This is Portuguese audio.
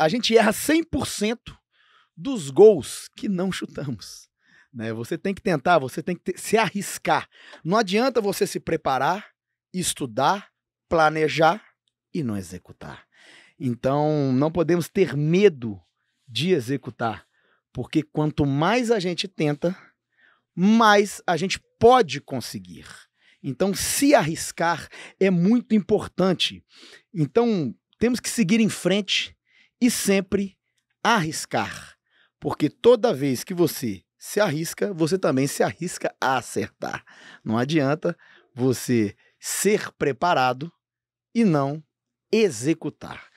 a gente erra 100% dos gols que não chutamos. Né? Você tem que tentar, você tem que te, se arriscar. Não adianta você se preparar, estudar, planejar e não executar. Então, não podemos ter medo de executar, porque quanto mais a gente tenta, mais a gente pode conseguir. Então, se arriscar é muito importante. Então, temos que seguir em frente, e sempre arriscar, porque toda vez que você se arrisca, você também se arrisca a acertar. Não adianta você ser preparado e não executar.